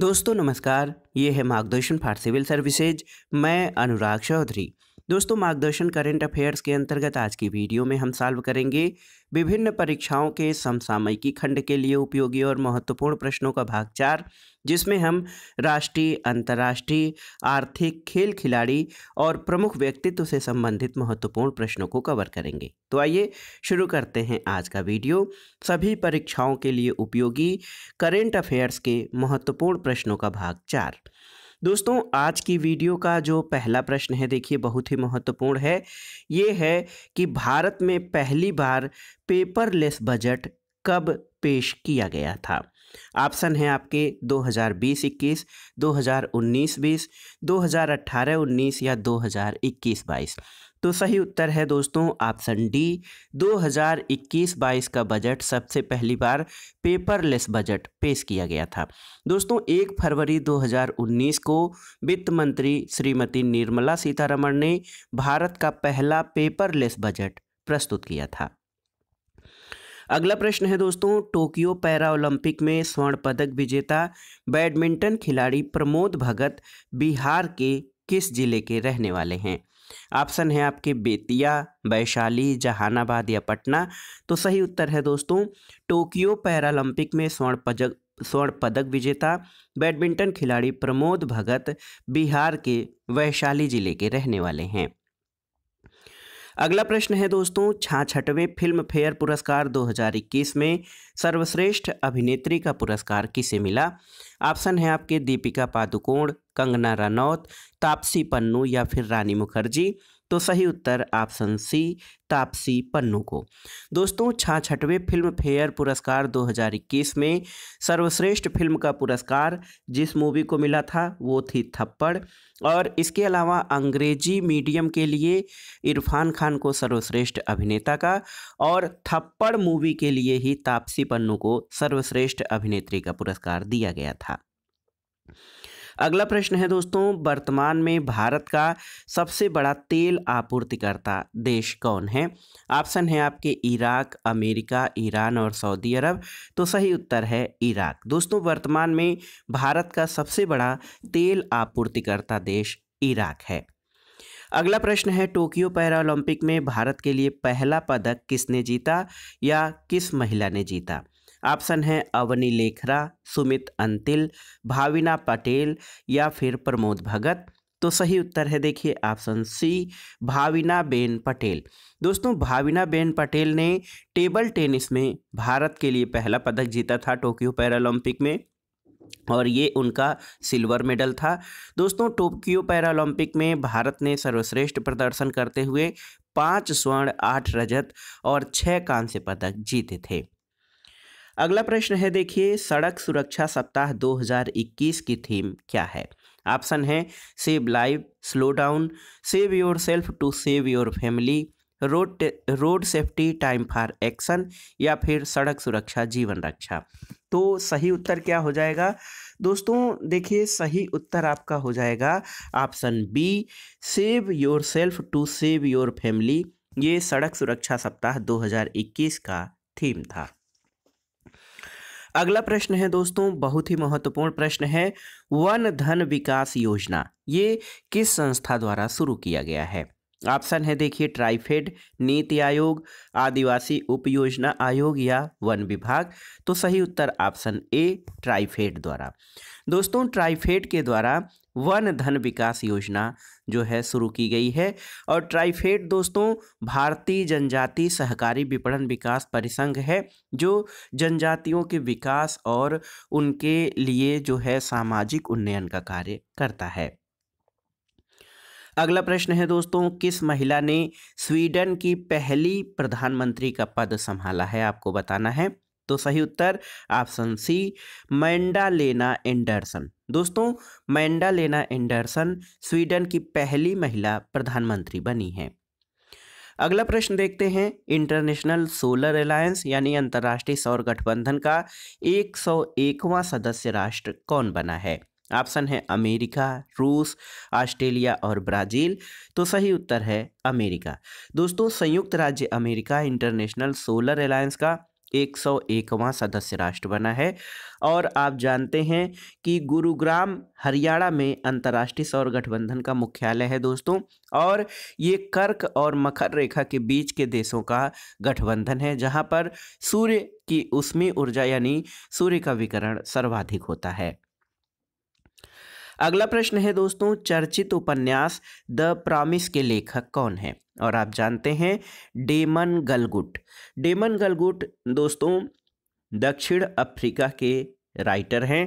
दोस्तों नमस्कार ये है मार्गदर्शन फॉर सिविल सर्विसेज मैं अनुराग चौधरी दोस्तों मार्गदर्शन करेंट अफेयर्स के अंतर्गत आज की वीडियो में हम सॉल्व करेंगे विभिन्न परीक्षाओं के समसामयिकी खंड के लिए उपयोगी और महत्वपूर्ण प्रश्नों का भाग चार जिसमें हम राष्ट्रीय अंतर्राष्ट्रीय आर्थिक खेल खिलाड़ी और प्रमुख व्यक्तित्व से संबंधित महत्वपूर्ण प्रश्नों को कवर करेंगे तो आइए शुरू करते हैं आज का वीडियो सभी परीक्षाओं के लिए उपयोगी करेंट अफेयर्स के महत्वपूर्ण प्रश्नों का भाग चार दोस्तों आज की वीडियो का जो पहला प्रश्न है देखिए बहुत ही महत्वपूर्ण है ये है कि भारत में पहली बार पेपरलेस बजट कब पेश किया गया था ऑप्शन है आपके 2020-21, 2019-20, 2018-19 या 2021-22 तो सही उत्तर है दोस्तों ऑप्शन डी 2021-22 का बजट सबसे पहली बार पेपरलेस बजट पेश किया गया था दोस्तों एक फरवरी 2019 को वित्त मंत्री श्रीमती निर्मला सीतारमण ने भारत का पहला पेपरलेस बजट प्रस्तुत किया था अगला प्रश्न है दोस्तों टोक्यो पैरा ओलंपिक में स्वर्ण पदक विजेता बैडमिंटन खिलाड़ी प्रमोद भगत बिहार के किस जिले के रहने वाले हैं ऑप्शन है आपके बेतिया वैशाली जहानाबाद या पटना तो सही उत्तर है दोस्तों टोक्यो पैरालंपिक में स्वर्ण पदक स्वर्ण पदक विजेता बैडमिंटन खिलाड़ी प्रमोद भगत बिहार के वैशाली जिले के रहने वाले हैं अगला प्रश्न है दोस्तों छाछठवें फिल्म फेयर पुरस्कार 2021 में सर्वश्रेष्ठ अभिनेत्री का पुरस्कार किसे मिला ऑप्शन है आपके दीपिका पादुकोण कंगना रनौत तापसी पन्नू या फिर रानी मुखर्जी तो सही उत्तर ऑप्शन सी तापसी पन्नू को दोस्तों छाछठवें फिल्म फेयर पुरस्कार 2021 में सर्वश्रेष्ठ फिल्म का पुरस्कार जिस मूवी को मिला था वो थी थप्पड़ और इसके अलावा अंग्रेजी मीडियम के लिए इरफान खान को सर्वश्रेष्ठ अभिनेता का और थप्पड़ मूवी के लिए ही तापसी पन्नू को सर्वश्रेष्ठ अभिनेत्री का पुरस्कार दिया गया था अगला प्रश्न है दोस्तों वर्तमान में भारत का सबसे बड़ा तेल आपूर्तिकर्ता देश कौन है ऑप्शन है आपके इराक अमेरिका ईरान और सऊदी अरब तो सही उत्तर है इराक दोस्तों वर्तमान में भारत का सबसे बड़ा तेल आपूर्तिकर्ता देश इराक है अगला प्रश्न है टोक्यो ओलंपिक में भारत के लिए पहला पदक किसने जीता या किस महिला ने जीता ऑप्शन है अवनी लेखरा सुमित अंतिल भाविना पटेल या फिर प्रमोद भगत तो सही उत्तर है देखिए ऑप्शन सी भाविना बेन पटेल दोस्तों भाविना बेन पटेल ने टेबल टेनिस में भारत के लिए पहला पदक जीता था टोक्यो पैरालंपिक में और ये उनका सिल्वर मेडल था दोस्तों टोक्यो पैरालंपिक में भारत ने सर्वश्रेष्ठ प्रदर्शन करते हुए पाँच स्वर्ण आठ रजत और छः कांस्य पदक जीते थे अगला प्रश्न है देखिए सड़क सुरक्षा सप्ताह 2021 की थीम क्या है ऑप्शन है save life slow down save yourself to save your family road road safety time for action या फिर सड़क सुरक्षा जीवन रक्षा तो सही उत्तर क्या हो जाएगा दोस्तों देखिए सही उत्तर आपका हो जाएगा option B save yourself to save your family ये सड़क सुरक्षा सप्ताह 2021 का थीम था अगला प्रश्न है दोस्तों बहुत ही महत्वपूर्ण प्रश्न है वन धन विकास योजना ये किस संस्था द्वारा शुरू किया गया है ऑप्शन है देखिए ट्राइफेड नीति आयोग आदिवासी उप योजना आयोग या वन विभाग तो सही उत्तर ऑप्शन ए ट्राइफेड द्वारा दोस्तों ट्राइफेड के द्वारा वन धन विकास योजना जो है शुरू की गई है और ट्राइफेड दोस्तों भारतीय जनजाति सहकारी विपणन विकास परिसंघ है जो जनजातियों के विकास और उनके लिए जो है सामाजिक उन्नयन का कार्य करता है अगला प्रश्न है दोस्तों किस महिला ने स्वीडन की पहली प्रधानमंत्री का पद संभाला है आपको बताना है तो सही उत्तर ऑप्शन सी लेना एंडरसन दोस्तों मैंडा लेना एंडरसन स्वीडन की पहली महिला प्रधानमंत्री बनी है अगला प्रश्न देखते हैं इंटरनेशनल सोलर अलायंस यानी अंतर्राष्ट्रीय सौर गठबंधन का 101वां सदस्य राष्ट्र कौन बना है ऑप्शन है अमेरिका रूस ऑस्ट्रेलिया और ब्राज़ील तो सही उत्तर है अमेरिका दोस्तों संयुक्त राज्य अमेरिका इंटरनेशनल सोलर अलायंस का एक सौ एकवां सदस्य राष्ट्र बना है और आप जानते हैं कि गुरुग्राम हरियाणा में अंतर्राष्ट्रीय सौर गठबंधन का मुख्यालय है दोस्तों और ये कर्क और मकर रेखा के बीच के देशों का गठबंधन है जहाँ पर सूर्य की उष्मी ऊर्जा यानी सूर्य का विकरण सर्वाधिक होता है अगला प्रश्न है दोस्तों चर्चित उपन्यास द प्रामिस के लेखक कौन है और आप जानते हैं डेमन गलगुट डेमन गलगुट दोस्तों दक्षिण अफ्रीका के राइटर हैं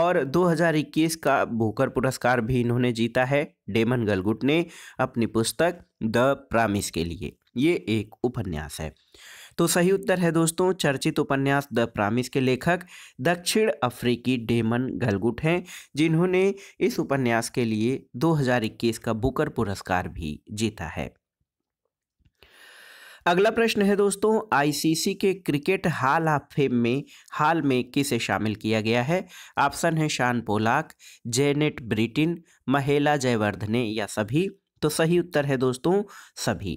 और 2021 का भूकर पुरस्कार भी इन्होंने जीता है डेमन गलगुट ने अपनी पुस्तक द प्रामिस के लिए ये एक उपन्यास है तो सही उत्तर है दोस्तों चर्चित उपन्यास द प्रामिस के लेखक दक्षिण अफ्रीकी डेमन गलगुट हैं जिन्होंने इस उपन्यास के लिए 2021 का बुकर पुरस्कार भी जीता है अगला प्रश्न है दोस्तों आईसीसी के क्रिकेट हाल ऑफ फेम में हाल में किसे शामिल किया गया है ऑप्शन है शान पोलाक जेनेट ब्रिटिन महेला जयवर्धने या सभी तो सही उत्तर है दोस्तों सभी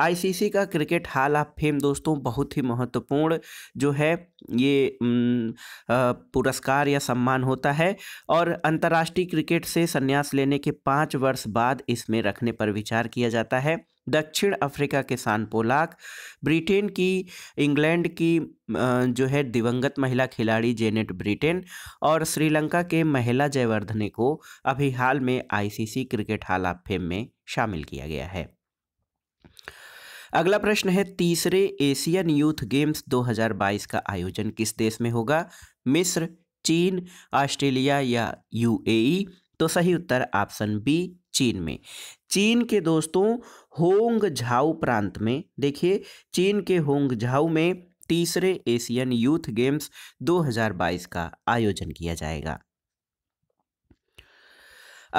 आईसीसी का क्रिकेट हाल ऑफ फेम दोस्तों बहुत ही महत्वपूर्ण जो है ये पुरस्कार या सम्मान होता है और अंतर्राष्ट्रीय क्रिकेट से संन्यास लेने के पाँच वर्ष बाद इसमें रखने पर विचार किया जाता है दक्षिण अफ्रीका के सान पोलाक ब्रिटेन की इंग्लैंड की जो है दिवंगत महिला खिलाड़ी जेनेट ब्रिटेन और श्रीलंका के महिला जयवर्धने को अभी हाल में ICC cricket hall of fame में शामिल किया गया है अगला प्रश्न है तीसरे एशियन यूथ गेम्स 2022 का आयोजन किस देश में होगा मिस्र चीन ऑस्ट्रेलिया या यूएई तो सही उत्तर ऑप्शन बी चीन में चीन के दोस्तों होंग झाऊ प्रांत में देखिए चीन के होंग झाऊ में तीसरे एशियन यूथ गेम्स 2022 का आयोजन किया जाएगा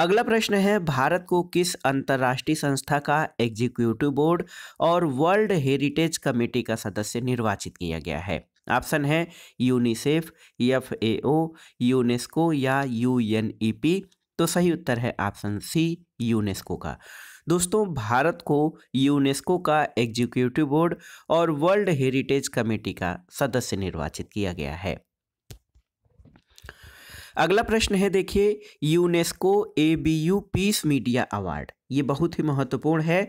अगला प्रश्न है भारत को किस अंतर्राष्ट्रीय संस्था का एग्जीक्यूटिव बोर्ड और वर्ल्ड हेरिटेज कमेटी का सदस्य निर्वाचित किया गया है ऑप्शन है यूनिसेफ एफ यूनेस्को या यूएनईपी तो सही उत्तर है ऑप्शन सी यूनेस्को का दोस्तों भारत को यूनेस्को का एग्जीक्यूटिव बोर्ड और वर्ल्ड हेरिटेज कमेटी का सदस्य निर्वाचित किया गया है अगला प्रश्न है देखिए UNESCO A B U peace media award ये बहुत ही महत्वपूर्ण है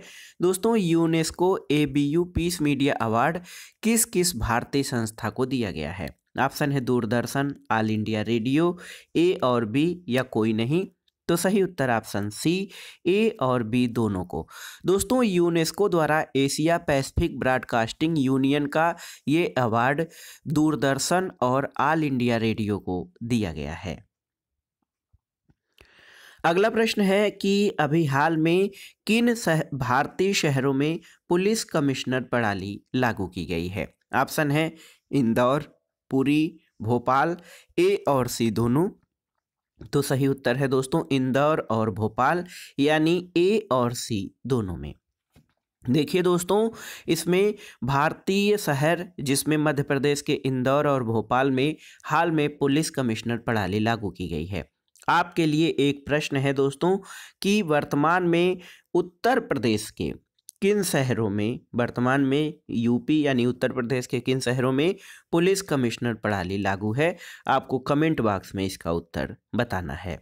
दोस्तों UNESCO A B U peace media award किस किस भारतीय संस्था को दिया गया है ऑप्शन है Doordarshan all India radio A और बी या कोई नहीं तो सही उत्तर ऑप्शन सी ए और बी दोनों को दोस्तों यूनेस्को द्वारा एशिया पैसिफिक ब्रॉडकास्टिंग यूनियन का ये अवार्ड दूरदर्शन और ऑल इंडिया रेडियो को दिया गया है अगला प्रश्न है कि अभी हाल में किन सह, भारतीय शहरों में पुलिस कमिश्नर प्रणाली लागू की गई है ऑप्शन है इंदौर पुरी भोपाल ए और सी दोनों तो सही उत्तर है दोस्तों इंदौर और भोपाल यानी ए और सी दोनों में देखिए दोस्तों इसमें भारतीय शहर जिसमें मध्य प्रदेश के इंदौर और भोपाल में हाल में पुलिस कमिश्नर प्रणाली लागू की गई है आपके लिए एक प्रश्न है दोस्तों कि वर्तमान में उत्तर प्रदेश के किन शहरों में वर्तमान में यूपी यानी उत्तर प्रदेश के किन शहरों में पुलिस कमिश्नर प्रणाली लागू है आपको कमेंट बॉक्स में इसका उत्तर बताना है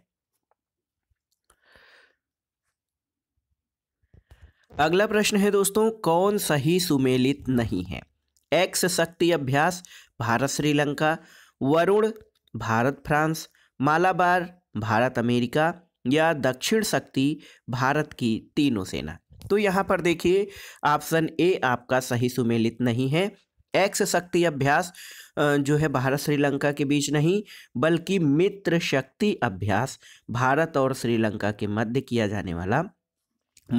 अगला प्रश्न है दोस्तों कौन सही सुमेलित नहीं है एक्स शक्ति अभ्यास भारत श्रीलंका वरुण भारत फ्रांस मालाबार भारत अमेरिका या दक्षिण शक्ति भारत की तीनों सेना तो यहाँ पर देखिए ऑप्शन ए आपका सही सुमेलित नहीं है एक्स शक्ति अभ्यास जो है भारत श्रीलंका के बीच नहीं बल्कि मित्र शक्ति अभ्यास भारत और श्रीलंका के मध्य किया जाने वाला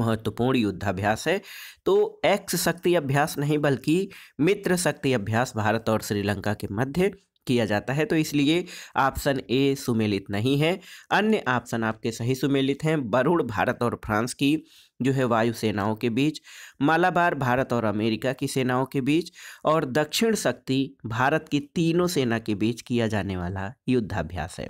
महत्वपूर्ण युद्धाभ्यास है तो एक्स शक्ति अभ्यास नहीं बल्कि मित्र शक्ति अभ्यास भारत और श्रीलंका के मध्य किया जाता है तो इसलिए ऑप्शन ए सुमेलित नहीं है अन्य ऑप्शन आपके सही सुमेलित हैं वरुण भारत और फ्रांस की जो है वायु सेनाओं के बीच मालाबार भारत और अमेरिका की सेनाओं के बीच और दक्षिण शक्ति भारत की तीनों सेना के बीच किया जाने वाला युद्धाभ्यास है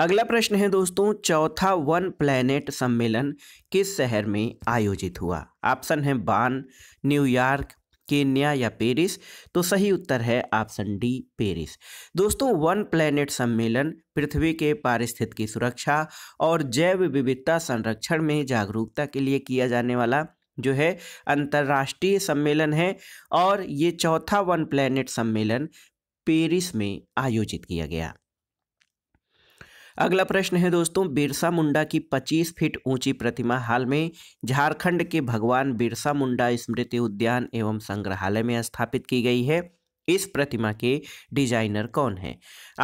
अगला प्रश्न है दोस्तों चौथा वन प्लैनेट सम्मेलन किस शहर में आयोजित हुआ ऑप्शन है बान न्यूयॉर्क केन्या या पेरिस तो सही उत्तर है ऑप्शन डी पेरिस दोस्तों वन प्लैनेट सम्मेलन पृथ्वी के की सुरक्षा और जैव विविधता संरक्षण में जागरूकता के लिए किया जाने वाला जो है अंतर्राष्ट्रीय सम्मेलन है और ये चौथा वन प्लैनेट सम्मेलन पेरिस में आयोजित किया गया अगला प्रश्न है दोस्तों बिरसा मुंडा की 25 फीट ऊंची प्रतिमा हाल में झारखंड के भगवान बिरसा मुंडा स्मृति उद्यान एवं संग्रहालय में स्थापित की गई है इस प्रतिमा के डिजाइनर कौन हैं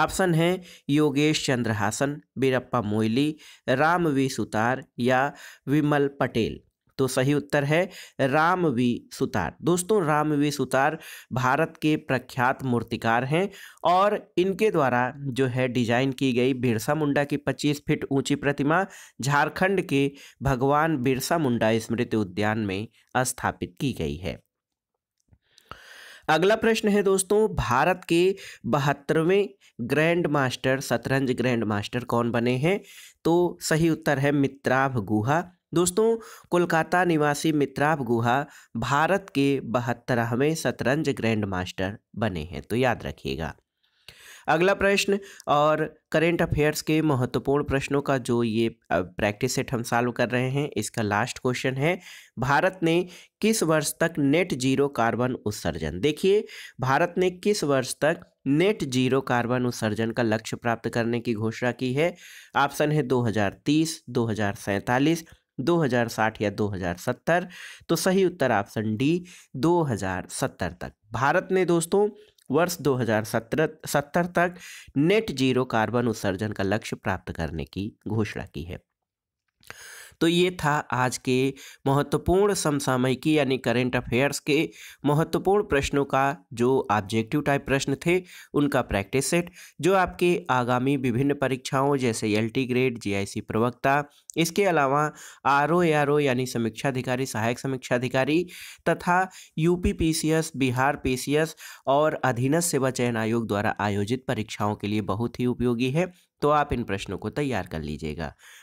ऑप्शन है योगेश चंद्रहासन बीरप्पा मोइली राम वी सुतार या विमल पटेल तो सही उत्तर है रामवी सुतार दोस्तों रामवी सुतार भारत के प्रख्यात मूर्तिकार हैं और इनके द्वारा जो है डिजाइन की गई बिरसा मुंडा की 25 फीट ऊंची प्रतिमा झारखंड के भगवान बिरसा मुंडा स्मृति उद्यान में स्थापित की गई है अगला प्रश्न है दोस्तों भारत के बहत्तरवें ग्रैंड मास्टर शतरंज ग्रैंड मास्टर कौन बने हैं तो सही उत्तर है मित्राभ गुहा दोस्तों कोलकाता निवासी मित्राब गुहा भारत के बहत्तरहवें शतरंज ग्रैंड मास्टर बने हैं तो याद रखिएगा अगला प्रश्न और करेंट अफेयर्स के महत्वपूर्ण प्रश्नों का जो ये प्रैक्टिस सेट हम सॉल्व कर रहे हैं इसका लास्ट क्वेश्चन है भारत ने किस वर्ष तक नेट जीरो कार्बन उत्सर्जन देखिए भारत ने किस वर्ष तक नेट जीरो कार्बन उत्सर्जन का लक्ष्य प्राप्त करने की घोषणा की है ऑप्शन है दो हजार 2060 या 2070 तो सही उत्तर ऑप्शन डी 2070 तक भारत ने दोस्तों वर्ष 2070 तक नेट जीरो कार्बन उत्सर्जन का लक्ष्य प्राप्त करने की घोषणा की है तो ये था आज के महत्वपूर्ण समसामयिकी यानी करेंट अफेयर्स के महत्वपूर्ण प्रश्नों का जो ऑब्जेक्टिव टाइप प्रश्न थे उनका प्रैक्टिस सेट जो आपके आगामी विभिन्न परीक्षाओं जैसे एल ग्रेड जी प्रवक्ता इसके अलावा आर ओ आर ओ यानी समीक्षाधिकारी सहायक समीक्षाधिकारी तथा यूपी एस बिहार एस और अधीनस्थ सेवा चयन आयोग द्वारा आयोजित परीक्षाओं के लिए बहुत ही उपयोगी है तो आप इन प्रश्नों को तैयार कर लीजिएगा